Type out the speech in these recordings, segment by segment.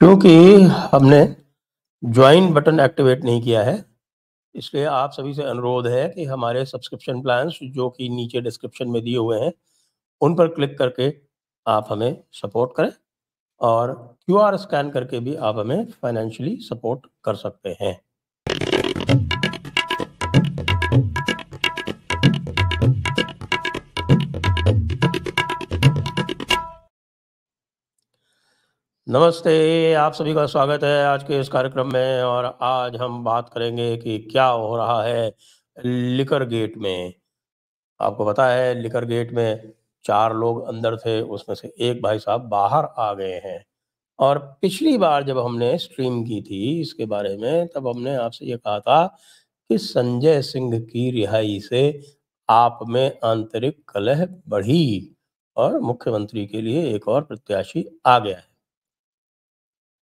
क्योंकि हमने join button activate नहीं किया है इसलिए आप सभी से अनुरोध है कि हमारे सब्सक्रिप्शन प्लान्स जो कि नीचे डिस्क्रिप्शन में दिए हुए हैं उन पर क्लिक करके आप हमें सपोर्ट करें और क्यूआर स्कैन करके भी आप हमें फाइनेंशियली सपोर्ट कर सकते हैं नमस्ते आप सभी का स्वागत है आज के इस कार्यक्रम में और आज हम बात करेंगे कि क्या हो रहा है लिकर गेट में आपको पता है लिकर गेट में चार लोग अंदर थे उसमें से एक भाई साहब बाहर आ गए हैं और पिछली बार जब हमने स्ट्रीम की थी इसके बारे में तब हमने आपसे ये कहा था कि संजय सिंह की रिहाई से आप में आंतरिक कलह बढ़ी और मुख्यमंत्री के लिए एक और प्रत्याशी आ गया है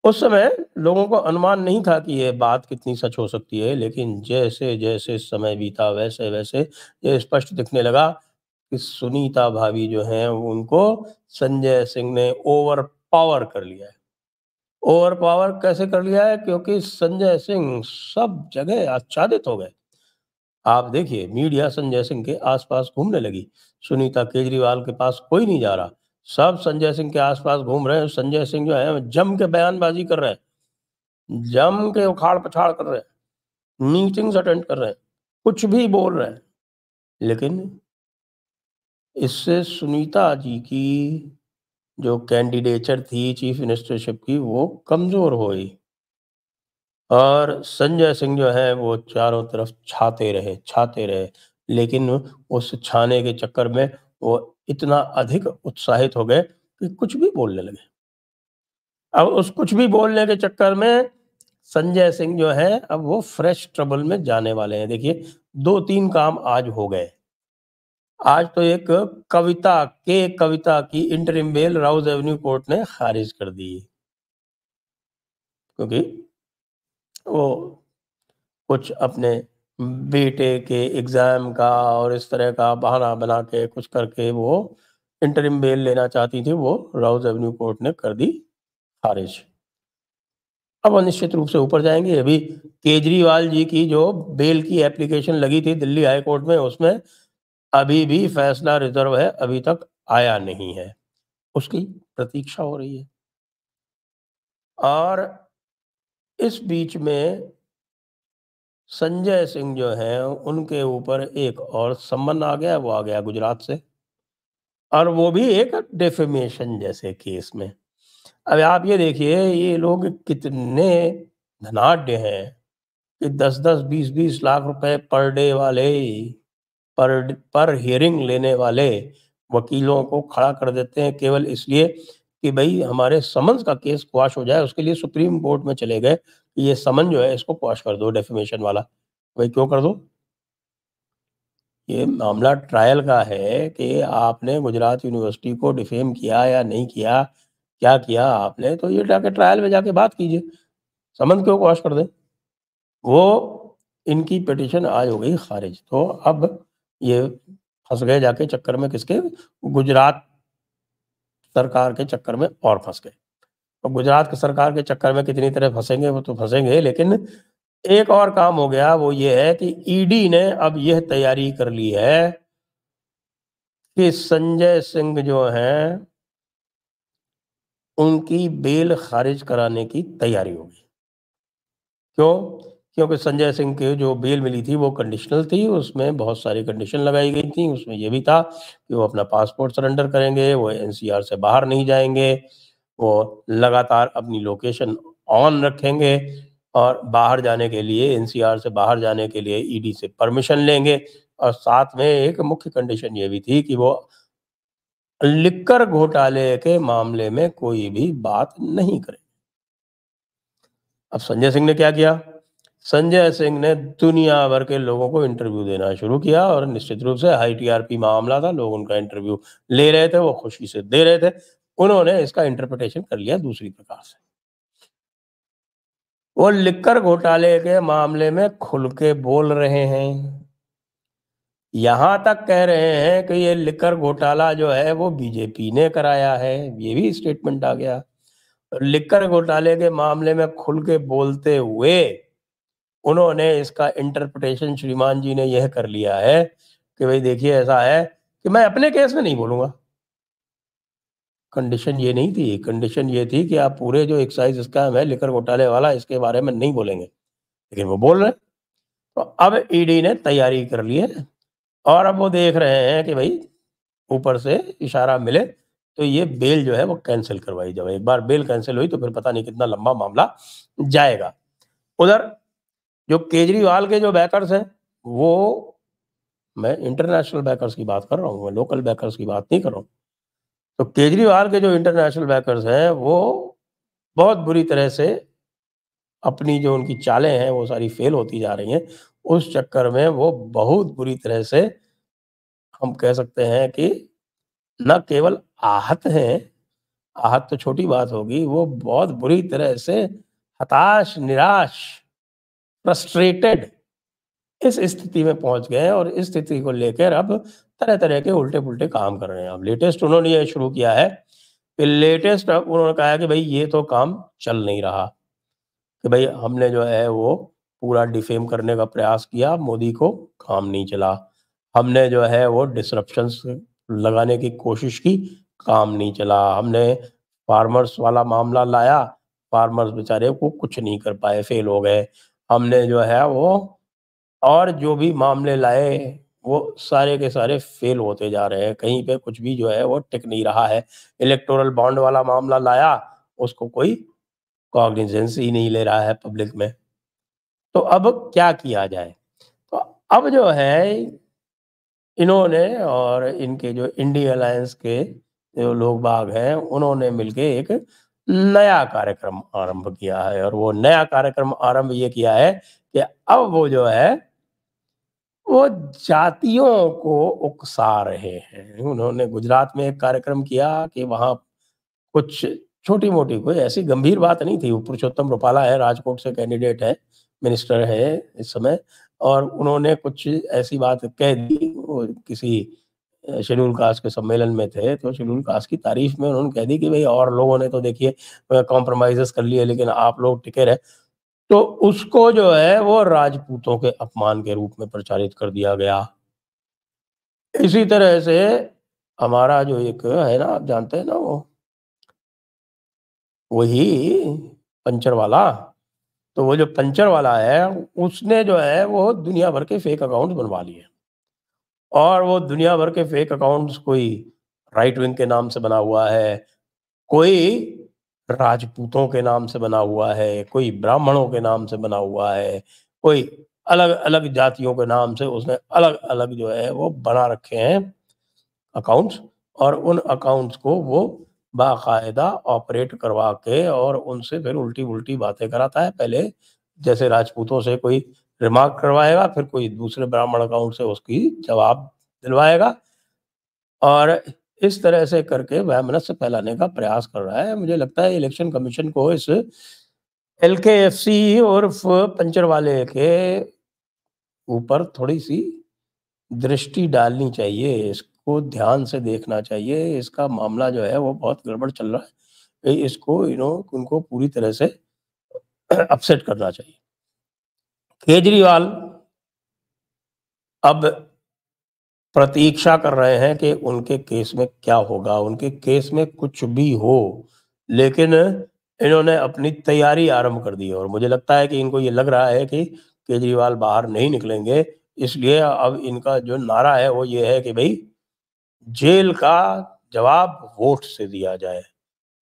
उस समय लोगों को अनुमान नहीं था कि यह बात कितनी सच हो सकती है लेकिन जैसे जैसे समय बीता वैसे वैसे यह स्पष्ट दिखने लगा कि सुनीता भाभी जो हैं उनको संजय सिंह ने ओवर पावर कर लिया है ओवर पावर कैसे कर लिया है क्योंकि संजय सिंह सब जगह आच्छादित हो गए आप देखिए मीडिया संजय सिंह के आसपास घूमने लगी सुनीता केजरीवाल के पास कोई नहीं जा रहा सब संजय सिंह के आसपास घूम रहे हैं संजय सिंह जो है जम के बयानबाजी कर रहे हैं जम के उखाड़ पछाड़ कर रहे हैं मीटिंग्स अटेंड कर रहे हैं कुछ भी बोल रहे हैं लेकिन इससे सुनीता जी की जो कैंडिडेचर थी चीफ मिनिस्टरशिप की वो कमज़ोर हो गई और संजय सिंह जो है वो चारों तरफ छाते रहे छाते रहे लेकिन उस छाने के चक्कर में वो इतना अधिक उत्साहित हो गए कि कुछ भी बोलने लगे अब उस कुछ भी बोलने के चक्कर में संजय सिंह जो है अब वो फ्रेश ट्रबल में जाने वाले हैं देखिए दो तीन काम आज हो गए आज तो एक कविता के कविता की interim bail Rouse Avenue court ने खारिज कर दी क्योंकि वो कुछ अपने बेटे के एग्ज़ाम का और इस तरह का बहाना बना के कुछ करके वो इंटरिम बेल लेना चाहती थी वो राउज एवेन्यू कोर्ट ने कर दी खारिज अब निश्चित रूप से ऊपर जाएंगे अभी केजरीवाल जी की जो बेल की एप्लीकेशन लगी थी दिल्ली हाई कोर्ट में उसमें अभी भी फैसला रिजर्व है अभी तक आया नहीं है उसकी प्रतीक्षा हो रही है और इस बीच में संजय सिंह जो है उनके ऊपर एक और संबंध आ गया वो आ गया गुजरात से और वो भी एक डेफेमेशन जैसे केस में अब आप ये देखिए ये लोग कितने धनाढ़ हैं कि दस दस बीस बीस लाख रुपए पर डे वाले पर पर हियरिंग लेने वाले वकीलों को खड़ा कर देते हैं केवल इसलिए कि भाई हमारे समन्स का केस क्वाश हो जाए उसके लिए सुप्रीम कोर्ट में चले गए कि ये समन जो है इसको क्वाश कर दो डेफिमेशन वाला भाई क्यों कर दो ये मामला ट्रायल का है कि आपने गुजरात यूनिवर्सिटी को डिफेम किया या नहीं किया क्या किया आपने तो ये जाके ट्रायल में जाके बात कीजिए समन क्यों क्वाश कर दे वो इनकी पिटिशन आज हो गई खारिज तो अब ये फंस गए जाके चक्कर में किसके गुजरात सरकार के चक्कर में और फंस गए अब तो गुजरात की सरकार के चक्कर में कितनी तरह फंसेंगे वो तो फंसेंगे लेकिन एक और काम हो गया वो ये है कि ईडी e ने अब यह तैयारी कर ली है कि संजय सिंह जो है उनकी बेल खारिज कराने की तैयारी होगी क्यों क्योंकि संजय सिंह के जो बेल मिली थी वो कंडीशनल थी उसमें बहुत सारी कंडीशन लगाई गई थी उसमें ये भी था कि वो अपना पासपोर्ट सरेंडर करेंगे वो एनसीआर से बाहर नहीं जाएंगे वो लगातार अपनी लोकेशन ऑन रखेंगे और बाहर जाने के लिए एनसीआर से बाहर जाने के लिए ईडी e से परमिशन लेंगे और साथ में एक मुख्य कंडीशन ये भी थी कि वो लिकर घोटाले के मामले में कोई भी बात नहीं करेंगे अब संजय सिंह ने क्या किया संजय सिंह ने दुनिया भर के लोगों को इंटरव्यू देना शुरू किया और निश्चित रूप से हाई टीआरपी मामला था लोग उनका इंटरव्यू ले रहे थे वो खुशी से दे रहे थे उन्होंने इसका इंटरप्रिटेशन कर लिया दूसरी प्रकार से वो लिखकर घोटाले के मामले में खुल के बोल रहे हैं यहां तक कह रहे हैं कि ये लिखकर घोटाला जो है वो बीजेपी ने कराया है ये भी स्टेटमेंट आ गया लिखकर घोटाले के मामले में खुल के बोलते हुए उन्होंने इसका इंटरप्रिटेशन श्रीमान जी ने यह कर लिया है कि भाई देखिए ऐसा है कि मैं अपने केस में नहीं बोलूंगा कंडीशन ये नहीं थी कंडीशन ये थी कि आप पूरे जो एक्साइज स्कैम है लिकर घोटाले वाला इसके बारे में नहीं बोलेंगे लेकिन वो बोल रहे तो अब ईडी e ने तैयारी कर ली है और अब वो देख रहे हैं कि भाई ऊपर से इशारा मिले तो ये बेल जो है वो कैंसिल करवाई जाए एक बार बेल कैंसिल हुई तो फिर पता नहीं कितना लंबा मामला जाएगा उधर जो केजरीवाल के जो बैकर्स हैं वो मैं इंटरनेशनल बैकर्स की बात कर रहा हूँ मैं लोकल बैकर्स की बात नहीं कर रहा हूँ तो केजरीवाल के जो इंटरनेशनल बैकर्स हैं वो बहुत बुरी तरह से अपनी जो उनकी चालें हैं वो सारी फेल होती जा रही हैं उस चक्कर में वो बहुत बुरी तरह से हम कह सकते हैं कि न केवल आहत हैं आहत तो छोटी बात होगी वो बहुत बुरी तरह से हताश निराश फ्रस्ट्रेटेड इस स्थिति में पहुंच गए हैं और इस स्थिति को लेकर अब तरह तरह के उल्टे पुल्टे काम कर रहे हैं अब लेटेस्ट उन्होंने ये शुरू किया है कि लेटेस्ट अब उन्होंने कहा है कि भाई ये तो काम चल नहीं रहा कि भाई हमने जो है वो पूरा डिफेम करने का प्रयास किया मोदी को काम नहीं चला हमने जो है वो डिसरप्शन लगाने की कोशिश की काम नहीं चला हमने फार्मर्स वाला मामला लाया फार्मर्स बेचारे को कुछ नहीं कर पाए फेल हो गए हमने जो है वो और जो भी मामले लाए वो सारे के सारे फेल होते जा रहे हैं कहीं पे कुछ भी जो है वो टिक नहीं रहा है इलेक्टोरल बॉन्ड वाला मामला लाया उसको कोई कॉग्निजेंस ही नहीं ले रहा है पब्लिक में तो अब क्या किया जाए तो अब जो है इन्होंने और इनके जो इंडिया अलायंस के जो लोग बाग हैं उन्होंने मिलके एक नया कार्यक्रम आरंभ किया है और वो नया कार्यक्रम आरंभ ये किया है कि अब वो जो है वो जातियों को उकसा रहे हैं उन्होंने गुजरात में एक कार्यक्रम किया कि वहां कुछ छोटी मोटी कोई ऐसी गंभीर बात नहीं थी पुरुषोत्तम रूपाला है राजकोट से कैंडिडेट है मिनिस्टर है इस समय और उन्होंने कुछ ऐसी बात कह दी किसी शेड्यूल कास्ट के सम्मेलन में थे तो शेड्यूल कास्ट की तारीफ में उन्होंने कह दी कि भाई और लोगों ने तो देखिए कॉम्प्रोमाइज कर लिए लेकिन आप लोग टिके रहे तो उसको जो है वो राजपूतों के अपमान के रूप में प्रचारित कर दिया गया इसी तरह से हमारा जो एक है ना आप जानते हैं ना वो वही पंचर वाला तो वो जो पंचर वाला है उसने जो है वो दुनिया भर के फेक अकाउंट बनवा लिए और वो दुनिया भर के फेक अकाउंट्स कोई राइट विंग के नाम से बना हुआ है कोई राजपूतों के नाम से बना हुआ है कोई ब्राह्मणों के नाम से बना हुआ है कोई अलग अलग जातियों के नाम से उसने अलग अलग जो है वो बना रखे हैं अकाउंट्स और उन अकाउंट्स को वो बाकायदा ऑपरेट करवा के और उनसे फिर उल्टी उल्टी बातें कराता है पहले जैसे राजपूतों से कोई रिमार्क करवाएगा फिर कोई दूसरे ब्राह्मण अकाउंट से उसकी जवाब दिलवाएगा और इस तरह से करके वह मनस्य फैलाने का प्रयास कर रहा है मुझे लगता है इलेक्शन कमीशन को इस एल के एफ सी उर्फ पंचर वाले के ऊपर थोड़ी सी दृष्टि डालनी चाहिए इसको ध्यान से देखना चाहिए इसका मामला जो है वो बहुत गड़बड़ चल रहा है इसको यू नो उनको पूरी तरह से अपसेट करना चाहिए केजरीवाल अब प्रतीक्षा कर रहे हैं कि उनके केस में क्या होगा उनके केस में कुछ भी हो लेकिन इन्होंने अपनी तैयारी आरंभ कर दी और मुझे लगता है कि इनको ये लग रहा है कि केजरीवाल बाहर नहीं निकलेंगे इसलिए अब इनका जो नारा है वो ये है कि भाई जेल का जवाब वोट से दिया जाए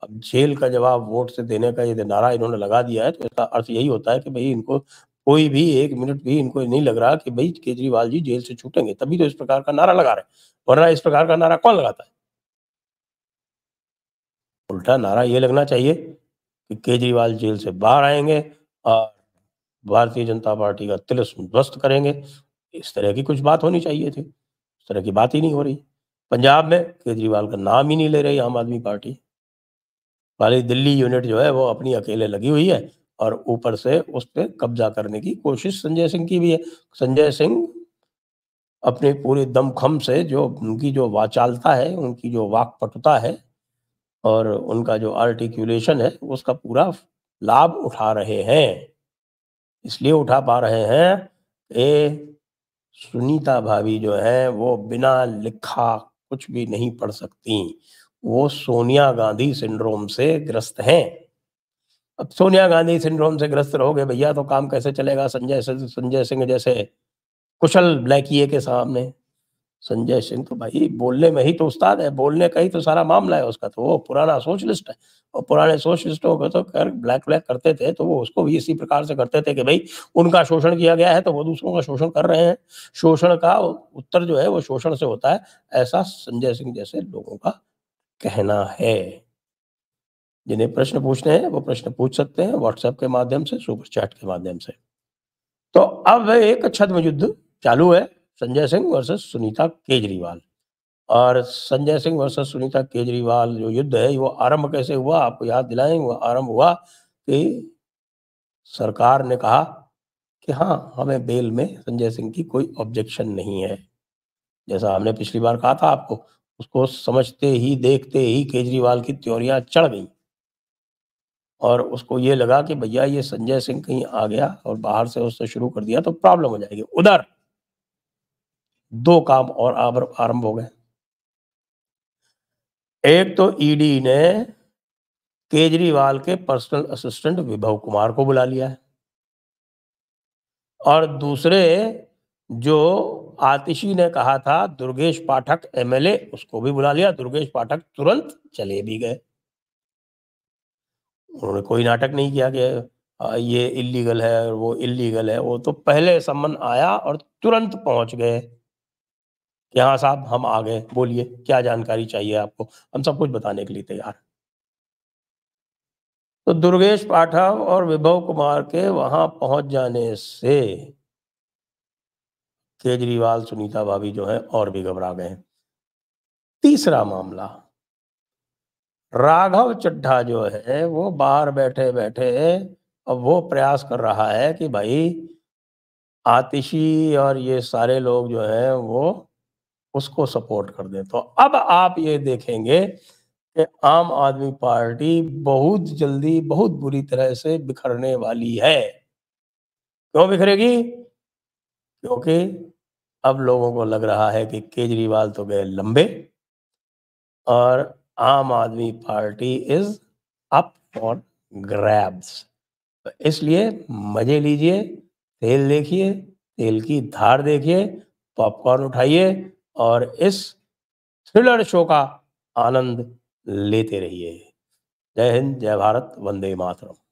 अब जेल का जवाब वोट से देने का यदि नारा इन्होंने लगा दिया है तो इसका अर्थ यही होता है कि भाई इनको कोई भी एक मिनट भी इनको नहीं लग रहा कि भाई केजरीवाल जी जेल से छूटेंगे तभी तो इस प्रकार का नारा लगा रहे वरना इस प्रकार का नारा कौन लगाता है उल्टा नारा ये लगना चाहिए कि केजरीवाल जेल से बाहर आएंगे और भारतीय जनता पार्टी का तिलस्म ध्वस्त करेंगे इस तरह की कुछ बात होनी चाहिए थी इस तरह की बात ही नहीं हो रही पंजाब में केजरीवाल का नाम ही नहीं ले रही आम आदमी पार्टी वाली दिल्ली यूनिट जो है वो अपनी अकेले लगी हुई है और ऊपर से उस पर कब्जा करने की कोशिश संजय सिंह की भी है संजय सिंह अपने पूरे दमखम से जो उनकी जो वाचालता है उनकी जो वाकपटुता है और उनका जो आर्टिक्यूलेशन है उसका पूरा लाभ उठा रहे हैं इसलिए उठा पा रहे हैं ए सुनीता भाभी जो है वो बिना लिखा कुछ भी नहीं पढ़ सकती वो सोनिया गांधी सिंड्रोम से ग्रस्त हैं अब सोनिया गांधी सिंड्रोम से ग्रस्त रहोगे भैया तो काम कैसे चलेगा संजय संजय सिंह जैसे कुशल ब्लैकिए के सामने संजय सिंह तो भाई बोलने में ही तो उस्ताद है बोलने का ही तो सारा मामला है उसका तो वो पुराना सोशलिस्ट है और पुराने सोशलिस्टों को तो कर ब्लैक ब्लैक करते थे तो वो उसको भी इसी प्रकार से करते थे कि भाई उनका शोषण किया गया है तो वो दूसरों का शोषण कर रहे हैं शोषण का उत्तर जो है वो शोषण से होता है ऐसा संजय सिंह जैसे लोगों का कहना है जिन्हें प्रश्न पूछने हैं वो प्रश्न पूछ सकते हैं व्हाट्सएप के माध्यम से सुपर चैट के माध्यम से तो अब एक छद्म युद्ध चालू है संजय सिंह वर्सेस सुनीता केजरीवाल और संजय सिंह वर्सेस सुनीता केजरीवाल जो युद्ध है वो आरंभ कैसे हुआ आपको याद दिलाएंगे आरंभ हुआ कि सरकार ने कहा कि हाँ हमें बेल में संजय सिंह की कोई ऑब्जेक्शन नहीं है जैसा हमने पिछली बार कहा था आपको उसको समझते ही देखते ही केजरीवाल की त्योरियां चढ़ गई और उसको ये लगा कि भैया ये संजय सिंह कहीं आ गया और बाहर से उससे शुरू कर दिया तो प्रॉब्लम हो जाएगी उधर दो काम और आरंभ हो गए एक तो ईडी e ने केजरीवाल के पर्सनल असिस्टेंट विभव कुमार को बुला लिया है और दूसरे जो आतिशी ने कहा था दुर्गेश पाठक एमएलए उसको भी बुला लिया दुर्गेश पाठक तुरंत चले भी गए उन्होंने कोई नाटक नहीं किया कि ये इलीगल है वो इलीगल है वो तो पहले समन आया और तुरंत पहुंच गए यहाँ साहब हम आ गए बोलिए क्या जानकारी चाहिए आपको हम सब कुछ बताने के लिए तैयार तो दुर्गेश पाठक और विभव कुमार के वहां पहुंच जाने से केजरीवाल सुनीता भाभी जो है और भी घबरा गए तीसरा मामला राघव चड्ढा जो है वो बाहर बैठे बैठे अब वो प्रयास कर रहा है कि भाई आतिशी और ये सारे लोग जो है वो उसको सपोर्ट कर दे तो अब आप ये देखेंगे कि आम आदमी पार्टी बहुत जल्दी बहुत बुरी तरह से बिखरने वाली है क्यों बिखरेगी क्योंकि अब लोगों को लग रहा है कि केजरीवाल तो गए लंबे और Aam Aadmi Party is up for grabs तो इसलिए मजे लीजिए तेल देखिए तेल की धार देखिए पॉपकॉर्न उठाइए और इस थ्रिलर शो का आनंद लेते रहिए जय हिंद जय भारत वंदे मातरम